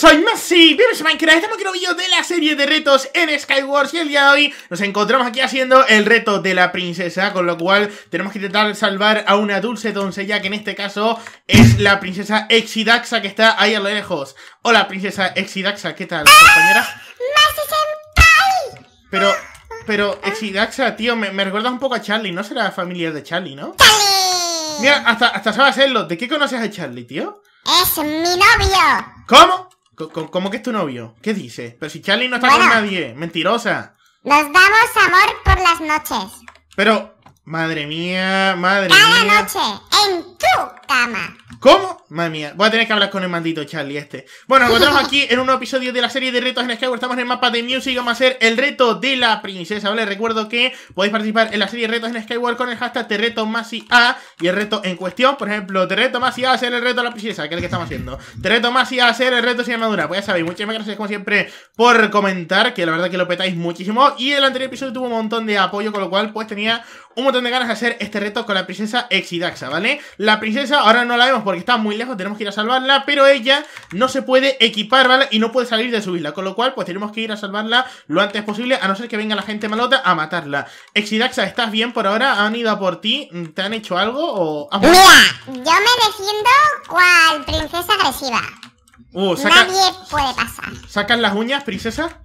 soy Messi, bienvenidos a Minecraft, estamos aquí en de la serie de retos en Skywars y el día de hoy nos encontramos aquí haciendo el reto de la princesa, con lo cual tenemos que intentar salvar a una dulce doncella que en este caso es la princesa Exidaxa que está ahí a lo lejos. Hola princesa Exidaxa, ¿qué tal ¡Ah! compañera? Pero, pero Exidaxa, tío, me, me recuerda un poco a Charlie, ¿no será familia de Charlie, no? Mira, hasta, hasta sabes hacerlo, ¿de qué conoces a Charlie, tío? Es mi novio. ¿Cómo? ¿Cómo, que es tu novio? ¿Qué dices? Pero si Charlie no está con nadie, mentirosa. Nos damos amor por las noches. Pero, madre mía, madre mía. Cada noche, en tú. ¿Cómo? Madre mía, voy a tener que hablar con el maldito Charlie este. Bueno, nos encontramos aquí en un episodio de la serie de retos en Skyward. Estamos en el mapa de Music. Vamos a hacer el reto de la princesa. ¿vale? Recuerdo que podéis participar en la serie de retos en Skyward con el hashtag Te reto y A y el reto en cuestión. Por ejemplo, Te reto A hacer el reto de la princesa, que es el que estamos haciendo. Te reto A hacer el reto sin armadura. Pues ya sabéis, muchísimas gracias como siempre por comentar, que la verdad que lo petáis muchísimo. Y el anterior episodio tuvo un montón de apoyo, con lo cual pues tenía un montón de ganas de hacer este reto con la princesa Exidaxa, ¿vale? La princesa ahora no la vemos porque está muy lejos, tenemos que ir a salvarla, pero ella no se puede equipar, ¿vale? Y no puede salir de su isla, con lo cual pues tenemos que ir a salvarla lo antes posible, a no ser que venga la gente malota a matarla. Exidaxa, ¿estás bien por ahora? ¿Han ido a por ti? ¿Te han hecho algo o...? Has... Mira, yo me defiendo cual princesa agresiva. Uh, Nadie puede pasar. ¿Sacan las uñas, princesa?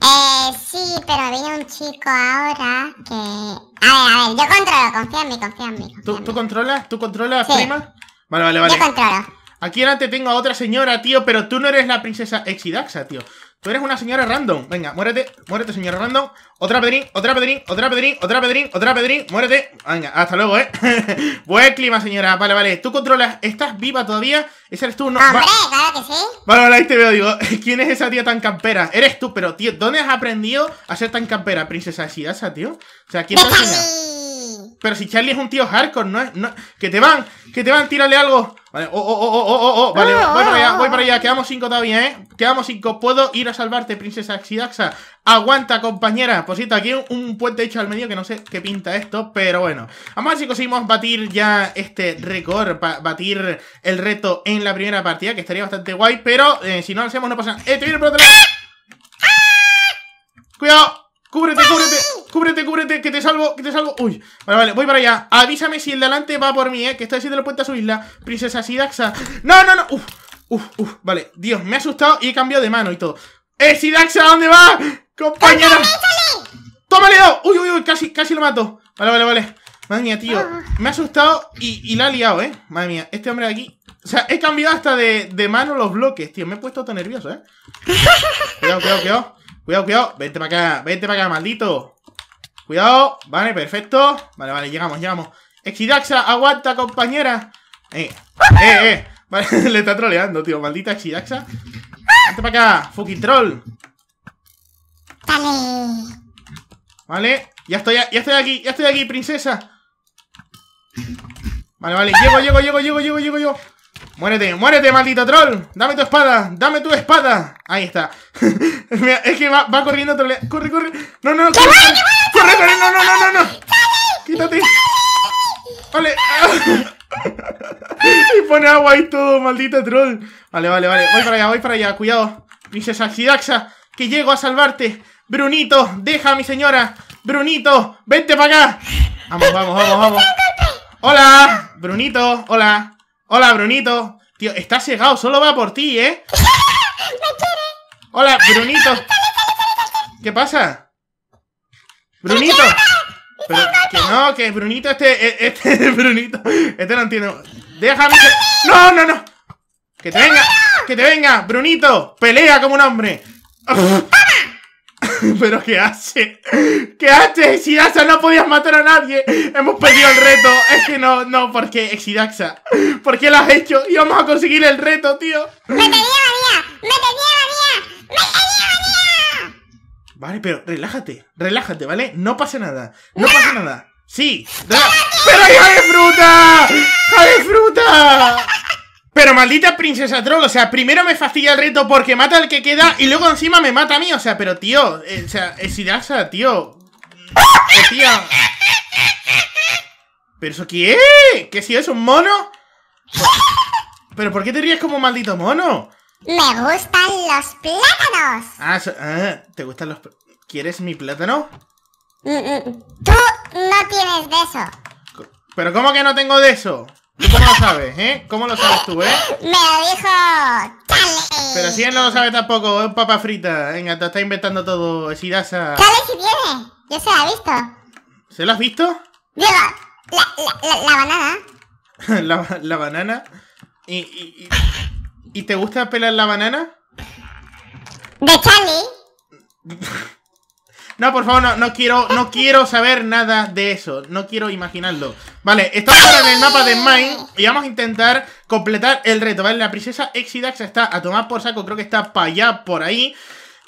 Eh, sí, pero viene un chico ahora que... A ver, a ver, yo controlo, confía en mí, confía en mí. ¿Tú, controlas? ¿Tú controlas, prima? Vale, vale, vale. Yo controlo. Aquí ahora tengo a otra señora, tío, pero tú no eres la princesa Exidaxa, tío. Tú eres una señora random. Venga, muérete, muérete, señora random. Otra pedrín, otra pedrín, otra pedrín, otra pedrín, otra pedrín, muérete. Venga, hasta luego, ¿eh? Buen clima, señora. Vale, vale. ¿Tú controlas? ¿Estás viva todavía? ¿Ese eres tú? No, ¡Hombre, claro que sí! Vale, vale, ahí te veo. Digo, ¿quién es esa tía tan campera? Eres tú, pero, tío, ¿dónde has aprendido a ser tan campera, princesa Shirasa, tío? O sea, ¿quién es? ha pero si Charlie es un tío hardcore, no es. que te van, que te van, tirarle algo. Vale, oh, oh, oh, oh, oh, oh. Vale, oh, voy para allá, oh, voy para oh. allá. Quedamos cinco todavía, ¿eh? Quedamos cinco. Puedo ir a salvarte, princesa Xidaxa. Aguanta, compañera. Pues cierto, aquí un, puente hecho al medio que no sé qué pinta esto, pero bueno. Vamos a ver si conseguimos batir ya este récord, batir el reto en la primera partida, que estaría bastante guay, pero eh, si no lo hacemos no pasa nada. ¡Eh, te viene por otro ¡Ah! ¡Ah! ¡Cuidado! ¡Cúbrete, cúbrete! ¡Cúbrete, cúbrete! ¡Que te salvo! ¡Que te salvo! ¡Uy! Vale, vale, voy para allá. Avísame si el delante va por mí, ¿eh? Que estoy haciendo la puerta a su isla. Princesa Sidaxa. ¡No, no, no! ¡Uf! ¡Uf! ¡Uf! Vale. Dios, me he asustado y he cambiado de mano y todo. ¡Eh, Sidaxa! ¿Dónde va? ¡Compañera! ¡Tómale dos! ¡Uy, uy, uy! Casi, casi lo mato. Vale, vale, vale. Madre mía, tío. Ah. Me ha asustado y, y la ha liado, ¿eh? Madre mía, este hombre de aquí... O sea, he cambiado hasta de, de mano los bloques, tío. Me he puesto tan nervioso, ¿eh? Cuidado, cuidado, cuidado. Cuidado, cuidado. Vente para acá. Vente para acá, maldito. Cuidado. Vale, perfecto. Vale, vale, llegamos, llegamos. Exidaxa, aguanta, compañera. Eh, eh, eh. Vale, le está troleando, tío. Maldita Exidaxa. Vente para acá, fucking troll. Vale Vale, ya estoy, ya estoy aquí, ya estoy aquí, princesa. Vale, vale, llego, llego, llego, llego, llego, llego, llego. Muérete, muérete, maldito troll. Dame tu espada, dame tu espada. Ahí está. es que va, va corriendo troll, Corre, corre. No, no, corre. Corre, corre, no, no, no, no, no. Quítate. Vale. y pone agua ahí todo, maldito troll. Vale, vale, vale. Voy para allá, voy para allá. Cuidado. Princesa Saxidaxa, que llego a salvarte. Brunito, deja a mi señora. Brunito, vente para acá. Vamos, vamos, vamos, vamos. Hola, Brunito, hola. Hola, Brunito. Tío, está cegado, solo va por ti, ¿eh? Hola, Brunito. ¿Qué pasa? Brunito. que no, que Brunito este, e, este, Brunito, este no entiendo. Déjame que... No, no, no. Que te venga, que te venga, Brunito. Pelea como un hombre. ¿Pero qué hace? ¿Qué hace? Exidaxa, no podías matar a nadie. Hemos perdido el reto. Es que no, no, porque Exidaxa. ¿Por qué lo has hecho? Y vamos a conseguir el reto, tío. ¡Me tenía manía! ¡Me tenía manía! ¡Me tenía manía! Vale, pero relájate, relájate, ¿vale? No pasa nada. No, pasa nada. Sí. ¡Pero hay fruta! ¡Hay fruta! Pero maldita princesa troll, o sea, primero me fastidia el reto porque mata al que queda y luego encima me mata a mí, o sea, pero tío, eh, o sea, es Idasa, tío. Eh, ¿Pero eso qué? ¿Qué si es un mono? ¿Pero por qué te ríes como maldito mono? Me gustan los plátanos. Ah, ah ¿te gustan los... ¿Quieres mi plátano? Mm, mm. Tú no tienes de eso. ¿Pero cómo que no tengo de eso? ¿Tú cómo lo sabes, eh? ¿Cómo lo sabes tú, eh? Me lo dijo Charlie. Pero si él no lo sabe tampoco, es un papa frita. Venga, te está inventando todo, irasa. Charlie si viene? yo se la he visto. ¿Se la has visto? Digo, la, la, la, banana. la, la, banana. ¿Y, y, y, y te gusta pelar la banana? De Charlie. No, por favor, no, quiero, no quiero saber nada de eso. No quiero imaginarlo. Vale, estamos ahora en el mapa de Mine y vamos a intentar completar el reto, ¿vale? La princesa Exidax está a tomar por saco, creo que está para allá, por ahí.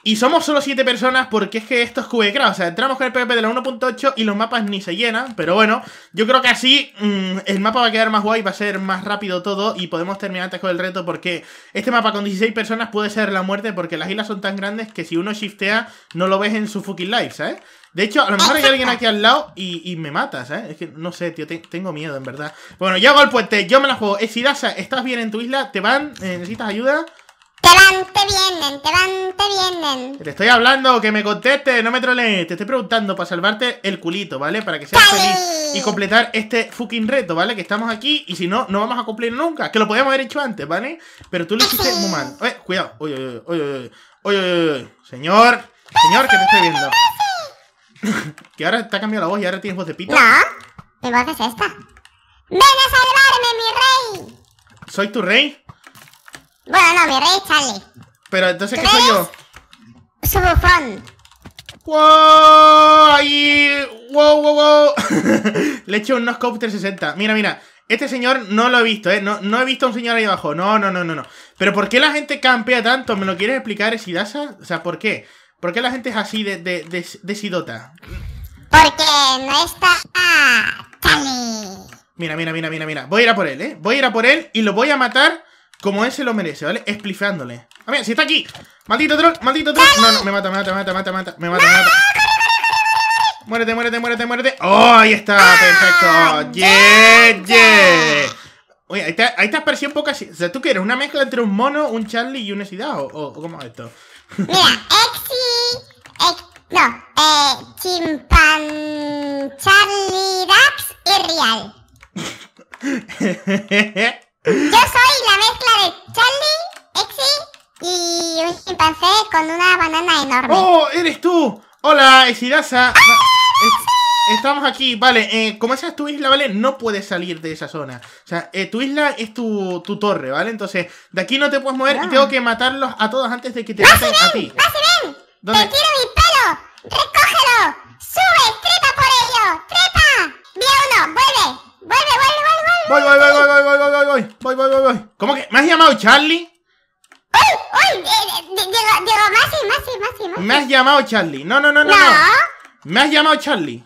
Y somos solo 7 personas porque es que esto es QBCraft. O sea, entramos con el PvP de la 1.8 y los mapas ni se llenan. Pero bueno, yo creo que así mm, el mapa va a quedar más guay, va a ser más rápido todo y podemos terminar antes con el reto porque este mapa con 16 personas puede ser la muerte porque las islas son tan grandes que si uno shiftea no lo ves en su fucking life, ¿sabes? De hecho, a lo mejor hay alguien aquí al lado y, me matas ¿sabes? Es que no sé, tío, tengo miedo, en verdad. Bueno, yo hago el puente, yo me la juego. Esidasa, estás bien en tu isla, te van, eh, necesitas ayuda. Te van, te vienen, te van, te vienen. Te estoy hablando, que me conteste, no me trolees. Te estoy preguntando para salvarte el culito, ¿vale? Para que seas feliz y completar este fucking reto, ¿vale? Que estamos aquí y si no, no vamos a cumplir nunca. Que lo podíamos haber hecho antes, ¿vale? Pero tú lo eh, hiciste muy mal. Eh, cuidado. Oye, oye, oye, oye, Señor, señor, que te estoy viendo. que ahora te ha cambiado la voz y ahora tienes voz de pito. No, mi voz es esta. ¡Ven a salvarme, mi rey! ¿Soy tu rey? Bueno, no, mi rey Pero entonces, ¿qué soy yo? Soy ¡Wow! ¡Wow, wow, wow! Le he hecho un Noscope 360. Mira, mira. Este señor no lo he visto, ¿eh? No, he visto a un señor ahí abajo. No, no, no, no, no. Pero ¿por qué la gente campea tanto? ¿Me lo quieres explicar, Esidasa? O sea, ¿por qué? ¿Por qué la gente es así de, de, de, Sidota? Porque no está a Charlie. Mira, mira, mira, mira, mira. Voy a ir a por él, ¿eh? Voy a ir a por él y lo voy a matar como ese lo merece, ¿vale? Esplifeándole ¡A ver, si está aquí. Maldito troll, maldito troll. No, no, me mata, me mata, me mata, me mata, me mata, me mata. Muérete, muérete, muérete, muérete. ¡Oh, ahí está! ¡Perfecto! Ah, ¡Yeah, yeah! Oye, ahí te, ahí has parecido un poco así. O sea, ¿tú qué eres? ¿Una mezcla entre un mono, un Charlie y un SIDAO? ¿O, cómo es esto? Mira, Exi... Ex, no, eh... Chimpan... Charlie Dax y Real. Yo soy la mezcla de Charlie, Exi y un chimpancé con una banana enorme. ¡Oh, eres tú! Hola, Exidasa. Ah, estamos aquí, vale. Eh, como esa es tu isla, ¿vale? No puedes salir de esa zona. O sea, eh, tu isla es tu, torre, ¿vale? Entonces, de aquí no te puedes mover y ah. tengo que matarlos a todos antes de que te maten a ti. ven! ¡Te quiero mi pelo! ¡Recógelo! voy, voy, voy, voy, voy, ¿Cómo que? ¿Me has llamado Charlie? ¡Ay! ¡Ay! Eh, eh, ¿Me has llamado Charlie? No, no, no, no. No. ¿Me has llamado Charlie?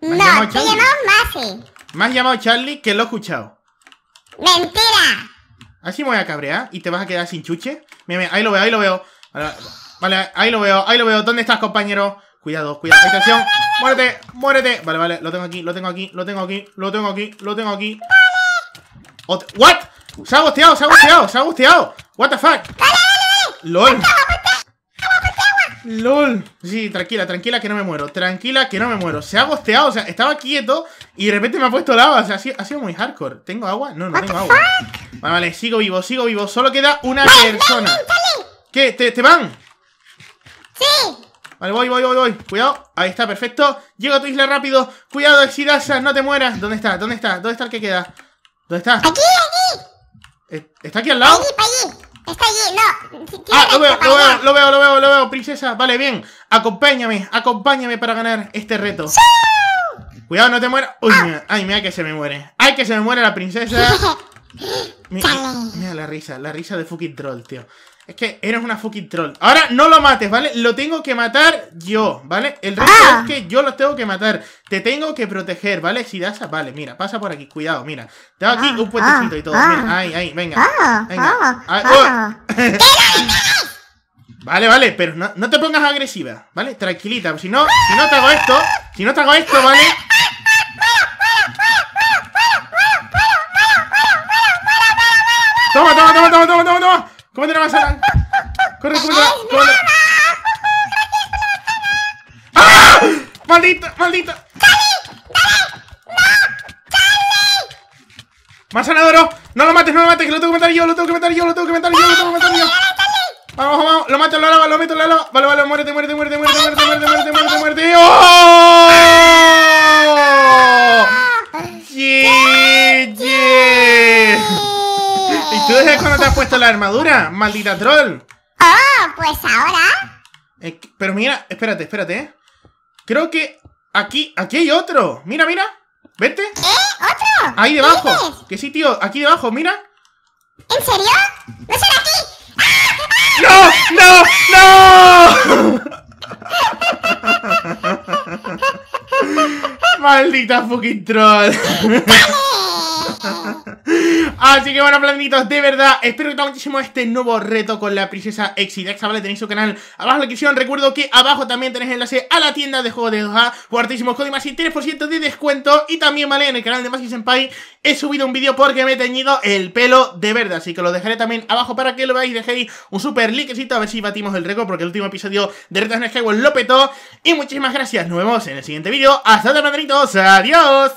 no, llamado Charlie? llamado Me has llamado Charlie que lo he escuchado. ¡Mentira! Así me voy a cabrear y te vas a quedar sin chuche. Mira, ahí lo veo, ahí lo veo. Vale, ahí lo veo, ahí lo veo. ¿Dónde estás, compañero? Cuidado, cuidado. Atención. Muérete, muérete. Vale, vale, lo tengo aquí, lo tengo aquí, lo tengo aquí, lo tengo aquí, lo tengo aquí. ¿What? Se ha gusteado, se ha gusteado, se ha gusteado. What the fuck? LOL. LOL. Sí, tranquila, tranquila que no me muero. Tranquila que no me muero. Se ha gosteado, o sea, estaba quieto y de repente me ha puesto lava. O sea, ha sido, muy hardcore. ¿Tengo agua? No, no tengo agua. Vale, vale, sigo vivo, sigo vivo. Solo queda una persona. ¿Qué? ¿Te, ¿Te van? Sí. Vale, voy, voy, voy, voy. Cuidado. Ahí está, perfecto. Llego a tu isla rápido. Cuidado, Exidasa, no te mueras. ¿Dónde está? ¿Dónde está? ¿Dónde está el que queda? ¿Dónde está? ¡Aquí, Aquí, aquí. ¿Está aquí al lado? Allí, allí. Está allí, no. Ah, lo veo, lo veo, lo veo, lo veo, lo veo, princesa. Vale, bien. Acompáñame, acompáñame para ganar este reto. Cuidado, no te mueras. Uy, ah. ay, mira que se me muere. Ay, que se me muere la princesa. mira, mira la risa, la risa de fucking troll, tío. Es que eres una fucking troll. Ahora no lo mates, ¿vale? Lo tengo que matar yo, ¿vale? El resto ah. es que yo lo tengo que matar. Te tengo que proteger, ¿vale? Si das, a... vale, mira, pasa por aquí, cuidado, mira. Te hago aquí ah, un puentecito y todo. Ah, mira, ahí, ahí, venga. Venga. Ay, ¡Venga! Oh. Vale, vale, pero no, no, te pongas agresiva, ¿vale? Tranquilita, si no, si no te hago esto, si no te hago esto, ¿vale? Toma, toma, toma, toma, toma, toma, toma te la manzana. Corre, ¡Corre! cómete la. ¡Ah! ¡Maldita! ¡Maldita! ¡Manzana más oro! ¡No lo mates, no lo mates! ¡Que lo tengo que matar yo! ¡Lo tengo que matar yo! ¡Lo tengo que matar yo! ¡Lo tengo que matar yo! ¡Vamos, vamos! ¡Lo mato, lo lava! ¡Lo meto, lo lava! Vale, vale, muere, muérete, muérete, muérete, muérete, muérete, muérete, muérete, muérete, muérete, muérete, armadura, maldita troll. Oh, pues ahora. pero mira, espérate, espérate. Eh. Creo que aquí, aquí hay otro. Mira, mira. Vete. ¿Eh? ¿Otro? Ahí debajo. ¿Qué, sí, tío? Aquí debajo, mira. ¿En serio? ¡No será aquí! ¡Ah! ¡No! ¡No! ¡No! ¡Maldita fucking troll! Así que bueno, planitos, de verdad, espero que te muchísimo este nuevo reto con la princesa Exidex. Vale, tenéis su canal abajo en la descripción. Recuerdo que abajo también tenéis enlace a la tienda de juegos de 2A por códigos y 3% de descuento. Y también, vale, en el canal de Masi Senpai he subido un vídeo porque me he teñido el pelo de verdad. Así que lo dejaré también abajo para que lo veáis. Dejéis un super likecito a ver si batimos el récord porque el último episodio de Retos en el Skyward lo petó. Y muchísimas gracias. Nos vemos en el siguiente vídeo. Hasta luego, planitos. Adiós.